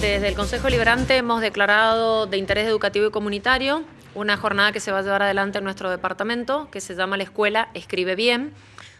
Desde el Consejo Liberante hemos declarado de interés educativo y comunitario una jornada que se va a llevar adelante en nuestro departamento, que se llama La Escuela Escribe Bien.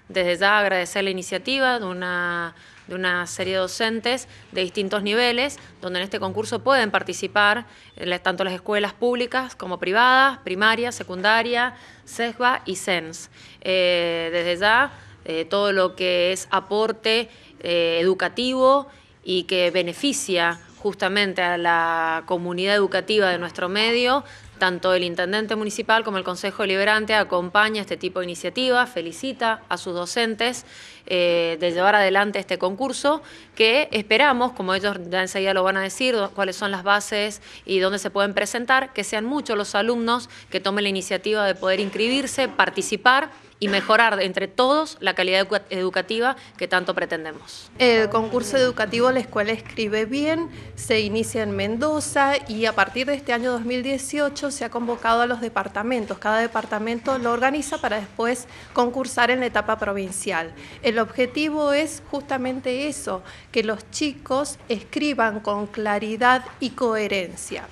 Desde ya agradecer la iniciativa de una, de una serie de docentes de distintos niveles, donde en este concurso pueden participar eh, tanto las escuelas públicas como privadas, primaria, secundaria, SESBA y SENS. Eh, desde ya, eh, todo lo que es aporte eh, educativo y que beneficia justamente a la comunidad educativa de nuestro medio. Tanto el intendente municipal como el Consejo Liberante acompaña este tipo de iniciativas, felicita a sus docentes eh, de llevar adelante este concurso que esperamos, como ellos ya enseguida lo van a decir, cuáles son las bases y dónde se pueden presentar, que sean muchos los alumnos que tomen la iniciativa de poder inscribirse, participar y mejorar entre todos la calidad educativa que tanto pretendemos. El concurso educativo La Escuela Escribe Bien se inicia en Mendoza y a partir de este año 2018 se ha convocado a los departamentos. Cada departamento lo organiza para después concursar en la etapa provincial. El objetivo es justamente eso, que los chicos escriban con claridad y coherencia.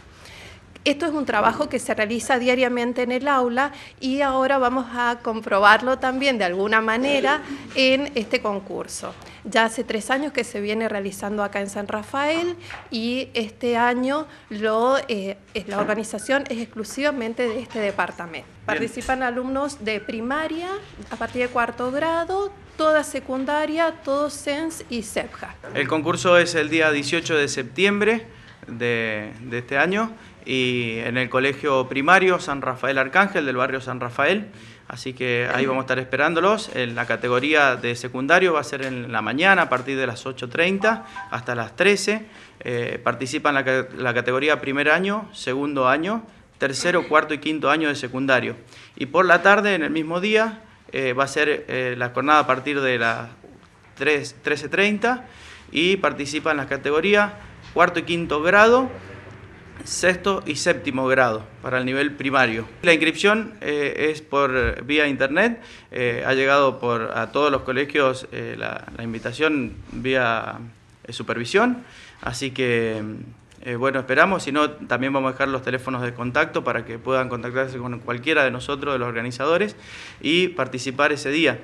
Esto es un trabajo que se realiza diariamente en el aula y ahora vamos a comprobarlo también de alguna manera en este concurso. Ya hace tres años que se viene realizando acá en San Rafael y este año eh, la organización es exclusivamente de este departamento. Participan alumnos de primaria a partir de cuarto grado, toda secundaria, todos SENS y CEPJA. El concurso es el día 18 de septiembre de, este año y en el colegio primario San Rafael Arcángel del barrio San Rafael. Así que ahí vamos a estar esperándolos. En la categoría de secundario va a ser en la mañana a partir de las 8.30 hasta las 13. Eh, participan la, categoría primer año, segundo año, tercero, cuarto y quinto año de secundario. Y por la tarde, en el mismo día, eh, va a ser eh, la jornada a partir de las 13.30 y participan las categorías cuarto y quinto grado, sexto y séptimo grado para el nivel primario. La inscripción eh, es por vía internet, eh, ha llegado por, a todos los colegios eh, la, la, invitación vía supervisión, así que bueno, esperamos, si no también vamos a dejar los teléfonos de contacto para que puedan contactarse con cualquiera de nosotros, de los organizadores, y participar ese día.